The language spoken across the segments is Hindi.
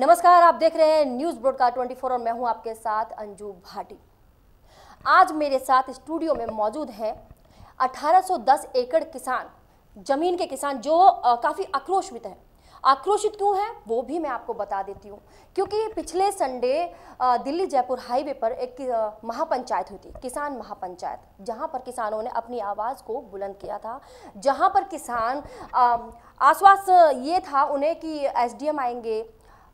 नमस्कार आप देख रहे हैं न्यूज ब्रोडकास्ट फोर और मैं हूं आपके साथ अंजू भाटी आज मेरे साथ स्टूडियो में मौजूद है 1810 एकड़ किसान जमीन के किसान जो काफ़ी आक्रोश में हैं आक्रोशित क्यों है वो भी मैं आपको बता देती हूँ क्योंकि पिछले संडे दिल्ली जयपुर हाईवे पर एक महापंचायत हुई थी किसान महापंचायत जहाँ पर किसानों ने अपनी आवाज़ को बुलंद किया था जहाँ पर किसान आश्वास ये था उन्हें कि एसडीएम आएंगे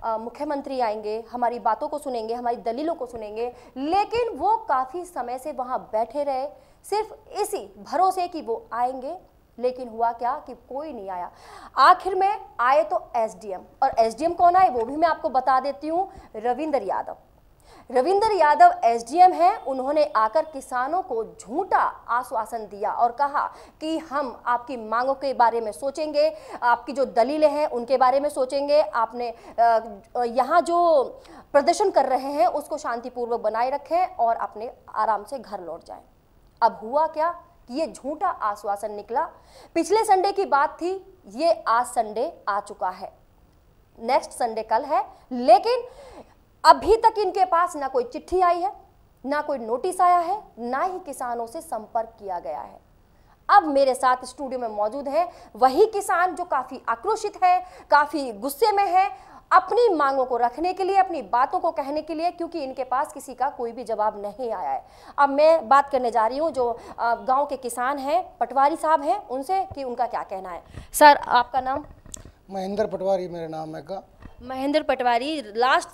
मुख्यमंत्री आएंगे हमारी बातों को सुनेंगे हमारी दलीलों को सुनेंगे लेकिन वो काफ़ी समय से वहाँ बैठे रहे सिर्फ इसी भरोसे कि वो आएंगे लेकिन हुआ क्या कि कोई नहीं आया आखिर में आए तो एसडीएम और एसडीएम कौन आए वो भी मैं आपको बता देती हूँ रविंदर यादव रविंदर यादव एसडीएम हैं उन्होंने आकर किसानों को झूठा आश्वासन दिया और कहा कि हम आपकी मांगों के बारे में सोचेंगे आपकी जो दलीलें हैं उनके बारे में सोचेंगे आपने यहाँ जो प्रदर्शन कर रहे हैं उसको शांतिपूर्वक बनाए रखें और अपने आराम से घर लौट जाएं अब हुआ क्या कि ये झूठा आश्वासन निकला पिछले संडे की बात थी ये आज संडे आ चुका है नेक्स्ट संडे कल है लेकिन अभी तक इनके पास ना कोई चिट्ठी आई है ना कोई नोटिस आया है ना ही किसानों से संपर्क किया गया है अब मेरे साथ स्टूडियो में मौजूद है वही किसान जो काफ़ी आक्रोशित है काफ़ी गुस्से में है अपनी मांगों को रखने के लिए अपनी बातों को कहने के लिए क्योंकि इनके पास किसी का कोई भी जवाब नहीं आया है अब मैं बात करने जा रही हूँ जो गांव के किसान हैं पटवारी साहब हैं उनसे कि उनका क्या कहना है सर आपका नाम महेंद्र पटवारी मेरा नाम है का महेंद्र पटवारी लास्ट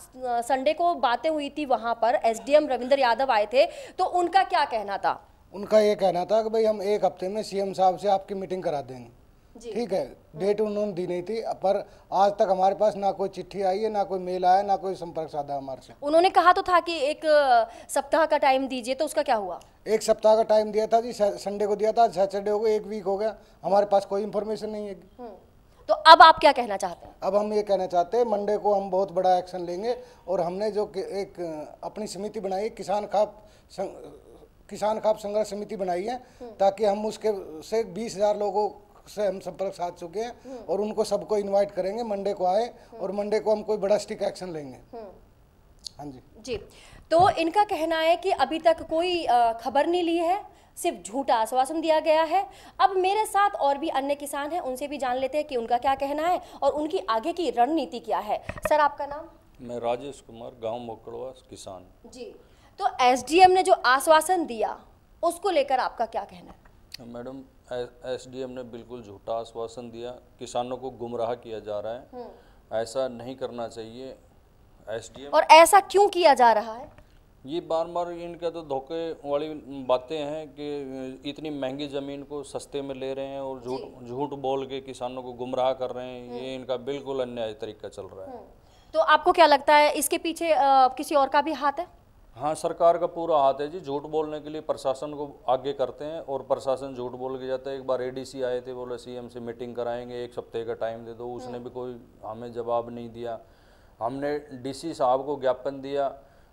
संडे को बातें हुई थी वहाँ पर एसडीएम रविंद्र यादव आए थे तो उनका क्या कहना था उनका ये कहना था कि भाई हम एक हफ्ते में सीएम साहब से आपकी मीटिंग करा देंगे ठीक है डेट उन्होंने दी नहीं थी पर आज तक हमारे पास ना कोई चिट्ठी आई है ना कोई मेल आया ना कोई संपर्क साधा हमारे से उन्होंने कहा तो था कि एक सप्ताह का टाइम दीजिए तो उसका क्या हुआ एक सप्ताह का टाइम दिया था जी संडे को दिया था सैटरडे हो गया एक वीक हो गया हमारे पास कोई इन्फॉर्मेशन नहीं है हम्म। तो अब आप क्या कहना चाहते हैं अब हम ये कहना चाहते हैं मंडे को हम बहुत बड़ा एक्शन लेंगे और हमने जो एक अपनी समिति बनाई किसान खाप किसान खाप संघर्ष समिति बनाई है हम्म। ताकि हम उसके से बीस हजार लोगों से हम संपर्क साध चुके हैं हम्म। और उनको सबको इनवाइट करेंगे मंडे को आए हम्म। और मंडे को हम कोई बड़ा स्टिक एक्शन लेंगे हाँ जी जी तो इनका कहना है कि अभी तक कोई खबर नहीं ली है सिर्फ झूठा आश्वासन दिया गया है अब मेरे साथ और भी अन्य किसान हैं उनसे भी जान लेते हैं कि उनका क्या कहना है और उनकी आगे की रणनीति क्या है सर आपका नाम मैं राजेश कुमार गाँव मोकड़वा किसान जी तो एसडीएम ने जो आश्वासन दिया उसको लेकर आपका क्या कहना है मैडम एसडीएम ने बिल्कुल झूठा आश्वासन दिया किसानों को गुमराह किया जा रहा है हम्म। ऐसा नहीं करना चाहिए एसडीएम और ऐसा क्यों किया जा रहा है ये बार बार इनका तो धोखे वाली बातें हैं कि इतनी महंगी ज़मीन को सस्ते में ले रहे हैं और झूठ झूठ बोल के किसानों को गुमराह कर रहे हैं ये हम्म। इनका बिल्कुल अन्याय तरीका चल रहा है हम्म। तो आपको क्या लगता है इसके पीछे आ, किसी और का भी हाथ है हाँ सरकार का पूरा हाथ है जी झूठ बोलने के लिए प्रशासन को आगे करते हैं और प्रशासन झूठ बोल के जाता है एक बार एडीसी आए थे बोले सीएम से मीटिंग कराएंगे एक हफ्ते का टाइम दे दो उसने हम्म। भी कोई हमें जवाब नहीं दिया हमने डीसी साहब को ज्ञापन दिया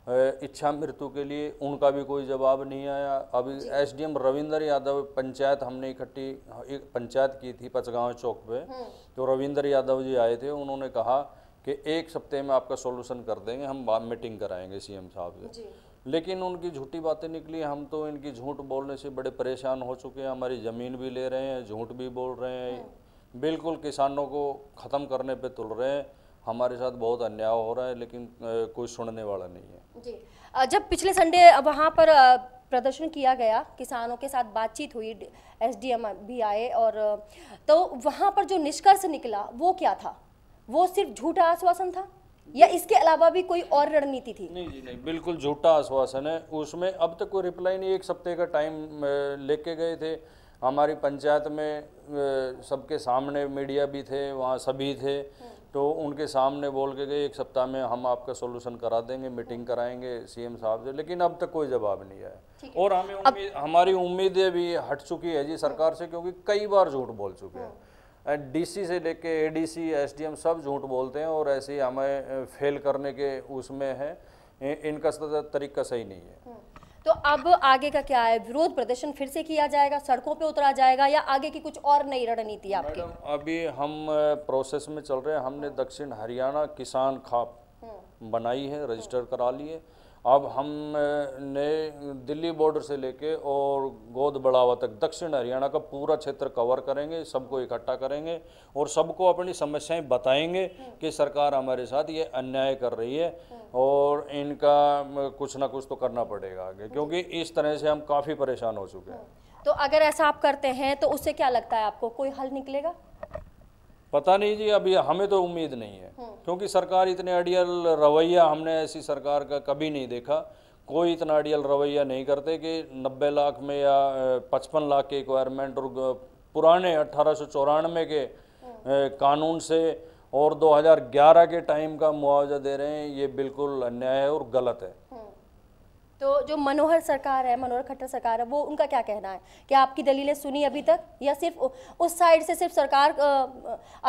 इच्छा मृत्यु के लिए उनका भी कोई जवाब नहीं आया अभी एसडीएम रविंदर यादव पंचायत हमने इकट्ठी एक पंचायत की थी पचगांव चौक पे हम्म। तो रविंदर यादव जी आए थे उन्होंने कहा कि एक सप्ताह में आपका सोल्यूशन कर देंगे हम मीटिंग कराएंगे सीएम साहब से लेकिन उनकी झूठी बातें निकली हम तो इनकी झूठ बोलने से बड़े परेशान हो चुके हैं हमारी ज़मीन भी ले रहे हैं झूठ भी बोल रहे हैं हम्म। बिल्कुल किसानों को ख़त्म करने पे तुल रहे हैं हमारे साथ बहुत अन्याय हो रहा है लेकिन कोई सुनने वाला नहीं है जी जब पिछले संडे वहाँ पर प्रदर्शन किया गया किसानों के साथ बातचीत हुई एसडीएम भी आए और तो वहाँ पर जो निष्कर्ष निकला वो क्या था वो सिर्फ झूठा आश्वासन था या इसके अलावा भी कोई और रणनीति थी नहीं जी नहीं बिल्कुल झूठा आश्वासन है उसमें अब तक कोई रिप्लाई नहीं एक सप्ते का टाइम लेके गए थे हमारी पंचायत में सबके सामने मीडिया भी थे वहाँ सभी थे तो उनके सामने बोल के गए एक सप्ताह में हम आपका सोल्यूशन करा देंगे मीटिंग कराएंगे सीएम साहब से लेकिन अब तक कोई जवाब नहीं आया और हमें उम्मीद हमारी उम्मीदें भी हट चुकी है जी सरकार से क्योंकि कई बार झूठ बोल चुके हैं डीसी हाँ। से लेके एडीसी एसडीएम सब झूठ बोलते हैं और ऐसे ही हमें फेल करने के उसमें है इनका तरीका सही नहीं है हाँ। तो अब आगे का क्या है विरोध प्रदर्शन फिर से किया जाएगा सड़कों पे उतरा जाएगा या आगे की कुछ और नई रणनीति आपकी अभी हम प्रोसेस में चल रहे हैं हमने दक्षिण हरियाणा किसान खाप हम्म। बनाई है रजिस्टर करा लिए है अब हम ने दिल्ली बॉर्डर से लेके और गोद बढ़ावा तक दक्षिण हरियाणा का पूरा क्षेत्र कवर करेंगे सबको इकट्ठा करेंगे और सबको अपनी समस्याएं बताएंगे कि सरकार हमारे साथ ये अन्याय कर रही है और इनका कुछ ना कुछ तो करना पड़ेगा आगे क्योंकि इस तरह से हम काफ़ी परेशान हो चुके हैं तो अगर ऐसा आप करते हैं तो उससे क्या लगता है आपको कोई हल निकलेगा पता नहीं जी अभी हमें तो उम्मीद नहीं है हाँ। क्योंकि सरकार इतने अडियल रवैया हमने ऐसी सरकार का कभी नहीं देखा कोई इतना अडियल रवैया नहीं करते कि 90 लाख में या 55 लाख के रिक्वायरमेंट और पुराने अट्ठारह के हाँ। कानून से और 2011 के टाइम का मुआवजा दे रहे हैं ये बिल्कुल अन्याय है और गलत है तो जो मनोहर सरकार है मनोहर खट्टर सरकार है वो उनका क्या कहना है कि आपकी दलीलें सुनी अभी तक या सिर्फ उस साइड से सिर्फ सरकार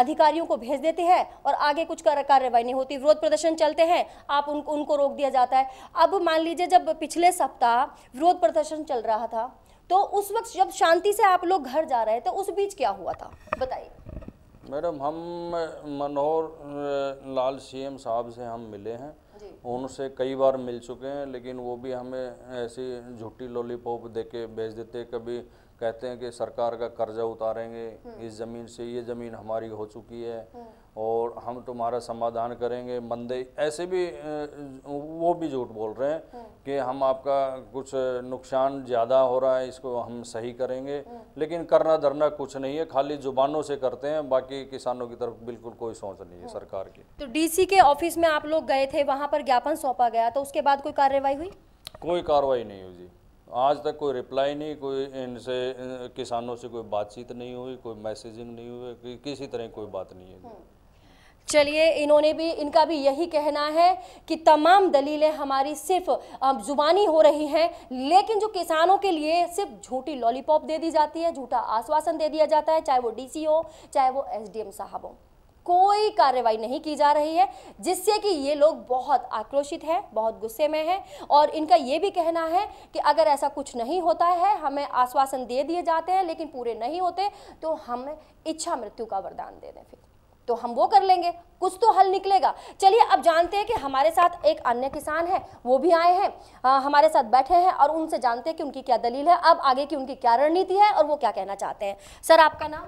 अधिकारियों को भेज देती है और आगे कुछ कार्रवाई नहीं होती विरोध प्रदर्शन चलते हैं आप उन, उनको रोक दिया जाता है अब मान लीजिए जब पिछले सप्ताह विरोध प्रदर्शन चल रहा था तो उस वक्त जब शांति से आप लोग घर जा रहे थे तो उस बीच क्या हुआ था बताइए मैडम हम मनोहर लाल सीएम साहब से हम मिले हैं उनसे कई बार मिल चुके हैं लेकिन वो भी हमें ऐसी झूठी लॉलीपॉप दे के भेज देते कभी कहते हैं कि सरकार का कर्जा उतारेंगे हम्म। इस ज़मीन से ये ज़मीन हमारी हो चुकी है हम्म। और हम तुम्हारा समाधान करेंगे मंदे ऐसे भी वो भी झूठ बोल रहे हैं हम्म। कि हम आपका कुछ नुकसान ज़्यादा हो रहा है इसको हम सही करेंगे लेकिन करना धरना कुछ नहीं है खाली जुबानों से करते हैं बाकी किसानों की तरफ बिल्कुल कोई सोच नहीं है सरकार की तो डीसी के ऑफिस में आप लोग गए थे वहाँ पर ज्ञापन सौंपा गया तो उसके बाद कोई कार्रवाई हुई कोई कार्रवाई नहीं हुई जी आज तक कोई रिप्लाई नहीं कोई इनसे किसानों से कोई बातचीत नहीं हुई कोई मैसेजिंग नहीं हुई कि, किसी तरह कोई बात नहीं है चलिए इन्होंने भी इनका भी यही कहना है कि तमाम दलीलें हमारी सिर्फ जुबानी हो रही हैं लेकिन जो किसानों के लिए सिर्फ झूठी लॉलीपॉप दे दी जाती है झूठा आश्वासन दे दिया जाता है चाहे वो डीसी हो चाहे वो एसडीएम साहब हो कोई कार्रवाई नहीं की जा रही है जिससे कि ये लोग बहुत आक्रोशित हैं बहुत गुस्से में हैं और इनका ये भी कहना है कि अगर ऐसा कुछ नहीं होता है हमें आश्वासन दे दिए जाते हैं लेकिन पूरे नहीं होते तो हम इच्छा मृत्यु का वरदान दे दें फिर तो हम वो कर लेंगे कुछ तो हल निकलेगा चलिए अब जानते हैं कि हमारे साथ एक अन्य किसान है वो भी आए हैं आ, हमारे साथ बैठे हैं और उनसे जानते हैं कि उनकी क्या दलील है अब आगे की उनकी क्या रणनीति है और वो क्या कहना चाहते हैं सर आपका नाम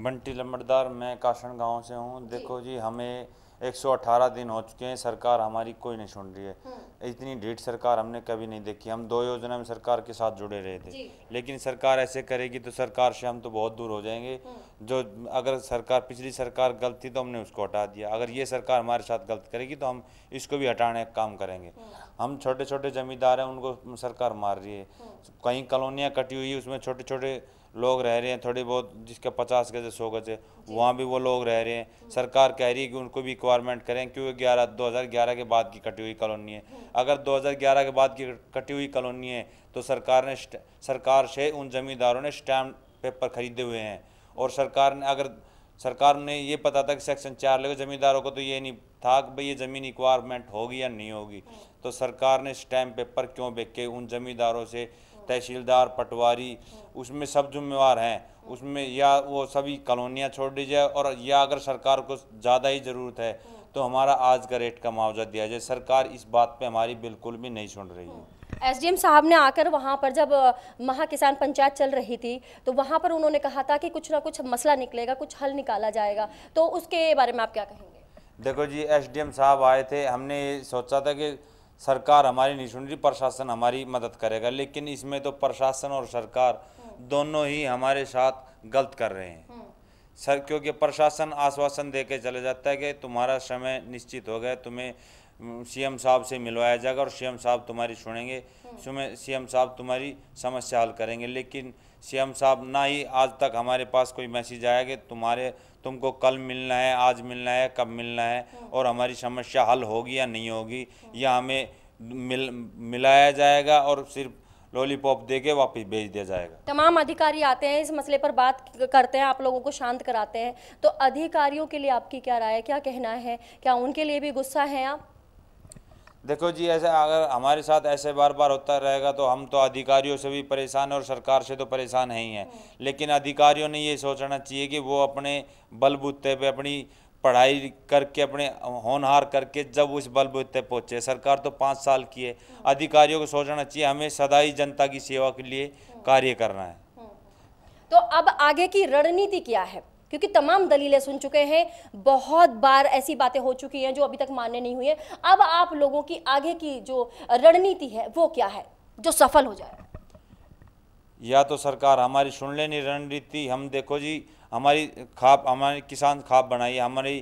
बंटी लम्बरदार मैं काशन गांव से हूँ देखो जी हमें 118 दिन हो चुके हैं सरकार हमारी कोई नहीं सुन रही है हम्म। इतनी ढीठ सरकार हमने कभी नहीं देखी हम दो योजना में सरकार के साथ जुड़े रहे थे लेकिन सरकार ऐसे करेगी तो सरकार से हम तो बहुत दूर हो जाएंगे हम्म। जो अगर सरकार पिछली सरकार गलत थी तो हमने उसको हटा दिया अगर ये सरकार हमारे साथ गलत करेगी तो हम इसको भी हटाने का काम करेंगे हम्म। हम छोटे छोटे जमींदार हैं उनको सरकार मार रही है कहीं कॉलोनियाँ कटी हुई उसमें छोटे छोटे लोग रह रहे हैं थोड़ी बहुत जिसके पचास गज सौ गज है वहाँ भी वो लोग रह रहे हैं सरकार कह रही है कि उनको भी रिक्वायरमेंट करें क्योंकि ग्यारह दो हज़ार ग्यारह के बाद की कटी हुई कॉलोनी है हाँ। अगर दो हज़ार ग्यारह के बाद की कटी हुई कॉलोनी है तो सरकार ने सरकार से उन ज़मींदारों ने स्टैम्प पेपर खरीदे हुए हैं और सरकार ने अगर सरकार ने ये पता था कि सेक्शन चार लगे ज़मींदारों को तो ये नहीं था कि भाई ये ज़मीन रिक्वायरमेंट होगी या नहीं होगी हाँ। तो सरकार ने स्टैम्प पेपर क्यों बेच के उन ज़मींदारों से तहसीलदार पटवारी उसमें सब जुम्मेवार हैं उसमें या वो सभी कॉलोनियाँ छोड़ दी जाए और या अगर सरकार को ज़्यादा ही ज़रूरत है तो हमारा आज का रेट का मुआवजा दिया जाए सरकार इस बात पे हमारी बिल्कुल भी नहीं सुन रही है एसडीएम साहब ने आकर वहाँ पर जब महा किसान पंचायत चल रही थी तो वहाँ पर उन्होंने कहा था कि कुछ ना कुछ मसला निकलेगा कुछ हल निकाला जाएगा तो उसके बारे में आप क्या कहेंगे देखो जी एसडीएम साहब आए थे हमने सोचा था कि सरकार हमारी नहीं सुन रही प्रशासन हमारी मदद करेगा लेकिन इसमें तो प्रशासन और सरकार दोनों ही हमारे साथ गलत कर रहे हैं हम्म। सर क्योंकि प्रशासन आश्वासन दे के चले जाता है कि तुम्हारा समय निश्चित हो गया तुम्हें हम्म, सीएम साहब से मिलवाया जाएगा और सीएम साहब तुम्हारी सुनेंगे हम्म। सीएम साहब तुम्हारी समस्या हल करेंगे लेकिन सीएम साहब ना ही आज तक हमारे पास कोई मैसेज आया कि तुम्हारे तुमको कल मिलना है आज मिलना है कब मिलना है और हमारी समस्या हल होगी या नहीं होगी या हमें मिल मिलाया जाएगा और सिर्फ लॉलीपॉप दे के वापस भेज दिया जाएगा तमाम अधिकारी आते हैं इस मसले पर बात करते हैं आप लोगों को शांत कराते हैं तो अधिकारियों के लिए आपकी क्या राय क्या कहना है क्या उनके लिए भी गुस्सा है आप देखो जी ऐसे अगर हमारे साथ ऐसे बार बार होता रहेगा तो हम तो अधिकारियों से भी परेशान और सरकार से तो परेशान है ही हैं लेकिन अधिकारियों ने ये सोचना चाहिए कि वो अपने बलबूते पे अपनी पढ़ाई करके अपने होनहार करके जब उस बलबूते पहुँचे सरकार तो पाँच साल की है अधिकारियों को सोचना चाहिए हमें सदाई जनता की सेवा के लिए कार्य करना है तो अब आगे की रणनीति क्या है क्योंकि तमाम दलीलें सुन चुके हैं बहुत बार ऐसी बातें हो चुकी हैं जो अभी तक मान्य नहीं हुई है अब आप लोगों की आगे की जो रणनीति है वो क्या है जो सफल हो जाए या तो सरकार हमारी सुन लेनी रणनीति हम देखो जी हमारी खाप हमारे किसान खाप बनाई हमारी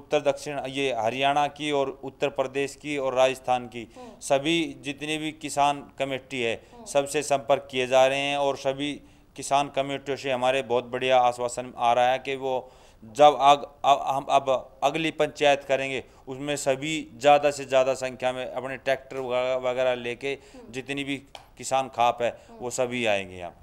उत्तर दक्षिण ये हरियाणा की और उत्तर प्रदेश की और राजस्थान की हम्म। सभी जितनी भी किसान कमेटी है हम्म। सबसे संपर्क किए जा रहे हैं और सभी किसान कम्यूनिटियों से हमारे बहुत बढ़िया आश्वासन आ रहा है कि वो जब आग हम अब अगली पंचायत करेंगे उसमें सभी ज़्यादा से ज़्यादा संख्या में अपने ट्रैक्टर वगैरह लेके जितनी भी किसान खाप है वो सभी आएंगे यहाँ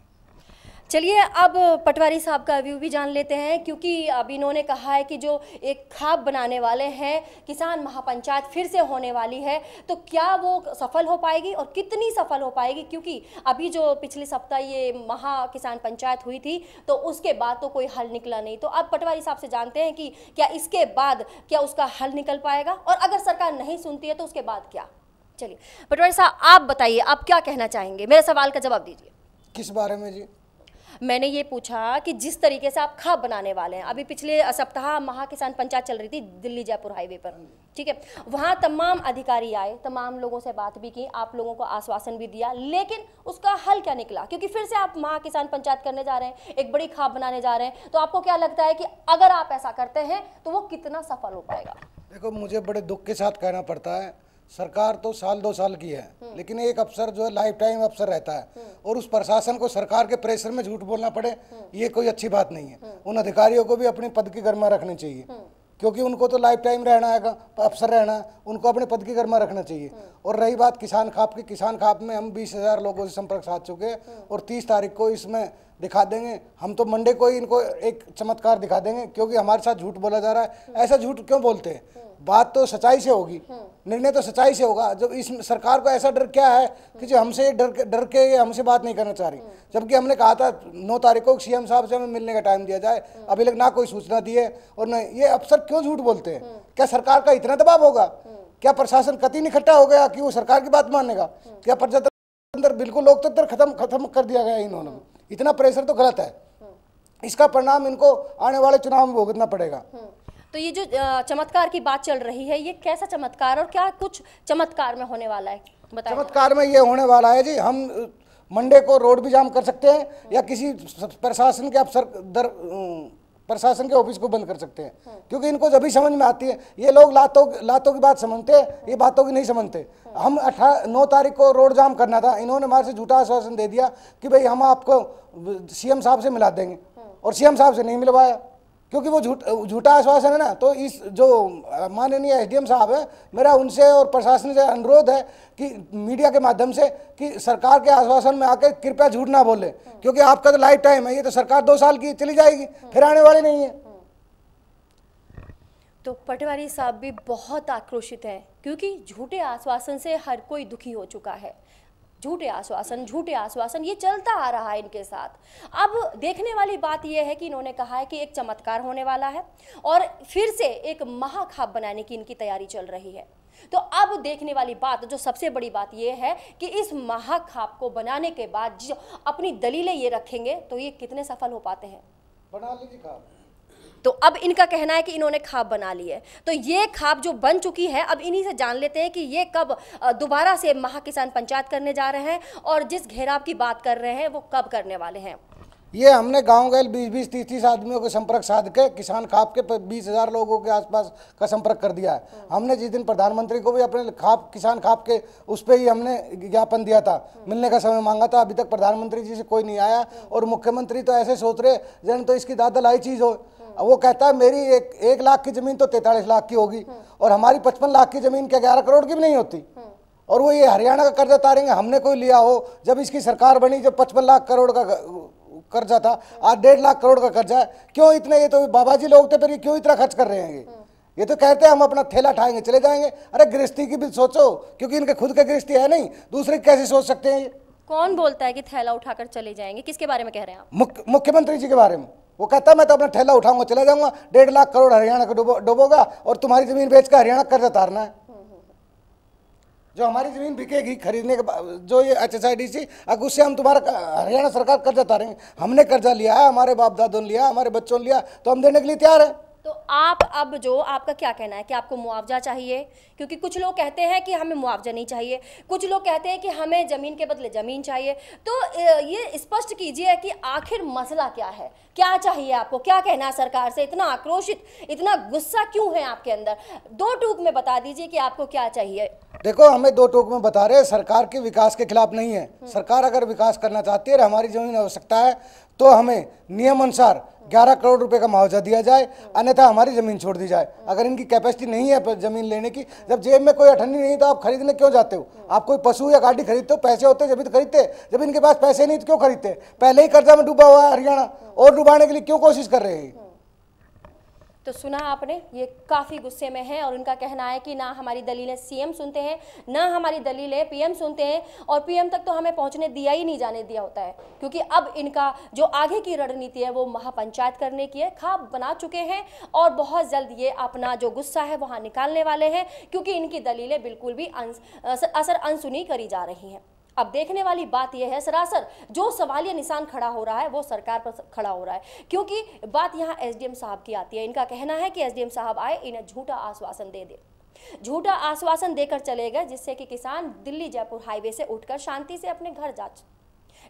चलिए अब पटवारी साहब का व्यू भी जान लेते हैं क्योंकि अब इन्होंने कहा है कि जो एक खाब बनाने वाले हैं किसान महापंचायत फिर से होने वाली है तो क्या वो सफल हो पाएगी और कितनी सफल हो पाएगी क्योंकि अभी जो पिछले सप्ताह ये महा किसान पंचायत हुई थी तो उसके बाद तो कोई हल निकला नहीं तो अब पटवारी साहब से जानते हैं कि क्या इसके बाद क्या उसका हल निकल पाएगा और अगर सरकार नहीं सुनती है तो उसके बाद क्या चलिए पटवारी साहब आप बताइए आप क्या कहना चाहेंगे मेरे सवाल का जवाब दीजिए किस बारे में जी मैंने ये पूछा कि जिस तरीके से आप खाप बनाने वाले हैं अभी पिछले सप्ताह महाकिसान पंचायत चल रही थी दिल्ली जयपुर हाईवे पर ठीक है वहाँ तमाम अधिकारी आए तमाम लोगों से बात भी की आप लोगों को आश्वासन भी दिया लेकिन उसका हल क्या निकला क्योंकि फिर से आप महाकिसान पंचायत करने जा रहे हैं एक बड़ी खाप बनाने जा रहे हैं तो आपको क्या लगता है कि अगर आप ऐसा करते हैं तो वो कितना सफल हो पाएगा देखो मुझे बड़े दुख के साथ कहना पड़ता है सरकार तो साल दो साल की है हम्म। लेकिन एक अफसर जो है लाइफ टाइम अफसर रहता है हम्म। और उस प्रशासन को सरकार के प्रेशर में झूठ बोलना पड़े हम्म। ये कोई अच्छी बात नहीं है उन अधिकारियों को भी अपने पद की गरमा रखनी चाहिए क्योंकि उनको तो लाइफ टाइम रहना है अफसर रहना है उनको अपने पद की गर्मा रखना चाहिए और रही बात किसान खाप की किसान खाप में हम बीस हज़ार लोगों से संपर्क साध चुके हैं और तीस तारीख को इसमें दिखा देंगे हम तो मंडे को ही इनको एक चमत्कार दिखा देंगे क्योंकि हमारे साथ झूठ बोला जा रहा है ऐसा झूठ क्यों बोलते हैं बात तो सच्चाई से होगी निर्णय तो सच्चाई से होगा जब इस सरकार को ऐसा डर क्या है कि जो हमसे डर डर के ये हमसे बात नहीं करना चाह रही जबकि हमने कहा था नौ तारीख को सीएम साहब से हमें मिलने का टाइम दिया जाए अभी तक ना कोई सूचना दी है और न ये अफसर क्यों झूठ बोलते हैं क्या सरकार का इतना दबाव होगा क्या प्रशासन कति इकट्ठा हो गया कि वो सरकार की बात मानेगा क्या प्रजातंत्र बिल्कुल लोकतंत्र खत्म खत्म कर दिया गया इन्होंने इतना प्रेशर तो गलत है हम्म। इसका परिणाम इनको आने वाले चुनाव में भुगतना पड़ेगा हम्म। तो ये जो चमत्कार की बात चल रही है ये कैसा चमत्कार और क्या कुछ चमत्कार में होने वाला है चमत्कार में ये होने वाला है जी हम मंडे को रोड भी जाम कर सकते हैं हम्म। या किसी प्रशासन के अफसर दर प्रशासन के ऑफिस को बंद कर सकते हैं क्योंकि इनको जब भी समझ में आती है ये लोग लातों लातों की बात समझते हैं ये बातों की नहीं समझते हम अठारह नौ तारीख को रोड जाम करना था इन्होंने हमारे से झूठा आश्वासन दे दिया कि भाई हम आपको सीएम साहब से मिला देंगे और सीएम साहब से नहीं मिलवाया क्योंकि वो झूठा जुट, आश्वासन है ना तो इस जो माननीय एसडीएम साहब है मेरा उनसे और प्रशासन से अनुरोध है कि मीडिया के माध्यम से कि सरकार के आश्वासन में आकर कृपया झूठ ना बोले क्योंकि आपका तो लाइफ टाइम है ये तो सरकार दो साल की चली जाएगी फिर आने वाली नहीं है तो पटवारी साहब भी बहुत आक्रोशित हैं क्योंकि झूठे आश्वासन से हर कोई दुखी हो चुका है झूठे आश्वासन झूठे आश्वासन ये चलता आ रहा है इनके साथ अब देखने वाली बात यह है कि इन्होंने कहा है कि एक चमत्कार होने वाला है और फिर से एक महाखाप बनाने की इनकी तैयारी चल रही है तो अब देखने वाली बात जो सबसे बड़ी बात यह है कि इस महाखाप को बनाने के बाद जो अपनी दलीलें ये रखेंगे तो ये कितने सफल हो पाते हैं बना लीजिए तो अब इनका कहना है कि इन्होंने खाप बना ली है तो ये खाप जो बन चुकी है अब इन्हीं से जान लेते हैं कि ये कब दोबारा से महा किसान पंचायत करने जा रहे हैं और जिस घेराव की बात कर रहे हैं वो कब करने वाले हैं ये हमने गांव गए बीस बीस तीस तीस आदमियों के संपर्क साध के किसान खाप के बीस हजार लोगों के आसपास का संपर्क कर दिया है हाँ। हमने जिस दिन प्रधानमंत्री को भी अपने खाप किसान खाप के उस पर ही हमने ज्ञापन दिया था हाँ। मिलने का समय मांगा था अभी तक प्रधानमंत्री जी से कोई नहीं आया हाँ। और मुख्यमंत्री तो ऐसे सोच रहे जन तो इसकी दादा लाई चीज़ हो वो कहता है मेरी एक एक लाख की ज़मीन तो तैंतालीस लाख की होगी और हमारी पचपन लाख की ज़मीन क्या ग्यारह करोड़ की भी नहीं होती और वो ये हरियाणा का कर्जा तारेंगे हमने कोई लिया हो जब इसकी सरकार बनी जब पचपन लाख करोड़ का कर्जा था आज डेढ़ लाख करोड़ का कर्जा है क्यों इतने ये तो बाबा जी लोग थे पर ये क्यों इतना खर्च कर रहे हैं ये तो कहते हैं हम अपना थैला ठाएंगे चले जाएंगे अरे गृहस्थी की भी सोचो क्योंकि इनके खुद के गृहस्थी है नहीं दूसरे कैसे सोच सकते हैं ये कौन बोलता है कि थैला उठाकर चले जाएंगे किसके बारे में कह रहे हैं आप मुख्यमंत्री जी के बारे में वो कहता मैं तो अपना थैला उठाऊंगा चला जाऊंगा डेढ़ लाख करोड़ हरियाणा का डुबोगा और तुम्हारी जमीन बेचकर हरियाणा कर्ज उतारना है जो हमारी जमीन बिकेगी खरीदने के बाद जो ये H S I D C अब उससे हम तुम्हारा हरियाणा सरकार कर्जा उतारेंगे हमने कर्जा लिया है हमारे बाप दादों ने लिया हमारे बच्चों ने लिया तो हम देने के लिए तैयार हैं तो आप अब जो आपका क्या कहना है कि आपको मुआवजा चाहिए क्योंकि कुछ लोग कहते हैं कि हमें मुआवजा नहीं चाहिए कुछ लोग कहते हैं कि हमें ज़मीन के बदले ज़मीन चाहिए तो ये स्पष्ट कीजिए कि आखिर मसला क्या है क्या चाहिए आपको क्या कहना है सरकार से इतना आक्रोशित इतना गुस्सा क्यों है आपके अंदर दो टूक में बता दीजिए कि आपको क्या चाहिए देखो हमें दो टूक में बता रहे हैं सरकार के विकास के खिलाफ नहीं है हम्म। सरकार अगर विकास करना चाहती है हमारी जमीन आवश्यकता है तो हमें नियम अनुसार ग्यारह करोड़ रुपए का मुआवजा दिया जाए अन्यथा हमारी ज़मीन छोड़ दी जाए अगर इनकी कैपेसिटी नहीं है ज़मीन लेने की जब जेब में कोई अठन्नी नहीं तो आप खरीदने क्यों जाते हो आप कोई पशु या गाड़ी खरीदते हो पैसे होते जब तो खरीदते जब इनके पास पैसे नहीं तो क्यों खरीदते पहले ही कर्जा में डूबा हुआ है हरियाणा और डुबाने के लिए क्यों कोशिश कर रहे हैं तो सुना आपने ये काफ़ी गुस्से में है और उनका कहना है कि ना हमारी दलीलें सीएम सुनते हैं ना हमारी दलीलें पीएम सुनते हैं और पीएम तक तो हमें पहुंचने दिया ही नहीं जाने दिया होता है क्योंकि अब इनका जो आगे की रणनीति है वो महापंचायत करने की है खाब बना चुके हैं और बहुत जल्द ये अपना जो गुस्सा है वहाँ निकालने वाले हैं क्योंकि इनकी दलीलें बिल्कुल भी असर अनसुनी करी जा रही हैं अब देखने वाली बात यह है सरासर जो सवालिया निशान खड़ा हो रहा है वो सरकार पर खड़ा हो रहा है क्योंकि बात यहाँ एसडीएम साहब की आती है इनका कहना है कि एसडीएम साहब आए इन्हें झूठा आश्वासन दे दे झूठा आश्वासन देकर चले गए जिससे कि किसान दिल्ली जयपुर हाईवे से उठकर शांति से अपने घर जा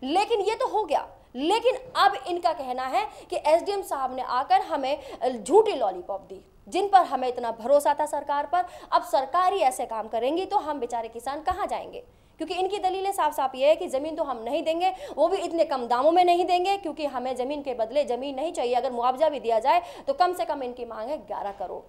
लेकिन ये तो हो गया लेकिन अब इनका कहना है कि एसडीएम साहब ने आकर हमें झूठी लॉलीपॉप दी जिन पर हमें इतना भरोसा था सरकार पर अब सरकार ही ऐसे काम करेंगी तो हम बेचारे किसान कहाँ जाएंगे क्योंकि इनकी दलीलें साफ साफ ये है कि ज़मीन तो हम नहीं देंगे वो भी इतने कम दामों में नहीं देंगे क्योंकि हमें ज़मीन के बदले ज़मीन नहीं चाहिए अगर मुआवजा भी दिया जाए तो कम से कम इनकी मांग है ग्यारह करोड़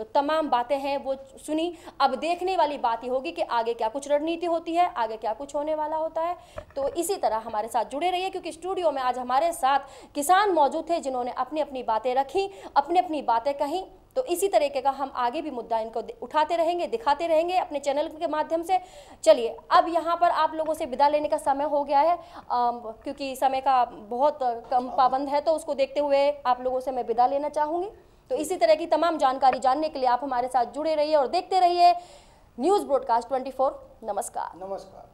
तो तमाम बातें हैं वो सुनी अब देखने वाली बात ही होगी कि आगे क्या कुछ रणनीति होती है आगे क्या कुछ होने वाला होता है तो इसी तरह हमारे साथ जुड़े रहिए क्योंकि स्टूडियो में आज हमारे साथ किसान मौजूद थे जिन्होंने अपनी अपनी बातें रखी अपनी अपनी बातें कहीं तो इसी तरीके का हम आगे भी मुद्दा इनको उठाते रहेंगे दिखाते रहेंगे अपने चैनल के माध्यम से चलिए अब यहाँ पर आप लोगों से विदा लेने का समय हो गया है आ, क्योंकि समय का बहुत कम हाँ। पाबंद है तो उसको देखते हुए आप लोगों से मैं विदा लेना चाहूँगी तो इसी तरह की तमाम जानकारी जानने के लिए आप हमारे साथ जुड़े रहिए और देखते रहिए न्यूज़ ब्रॉडकास्ट ट्वेंटी नमस्कार नमस्कार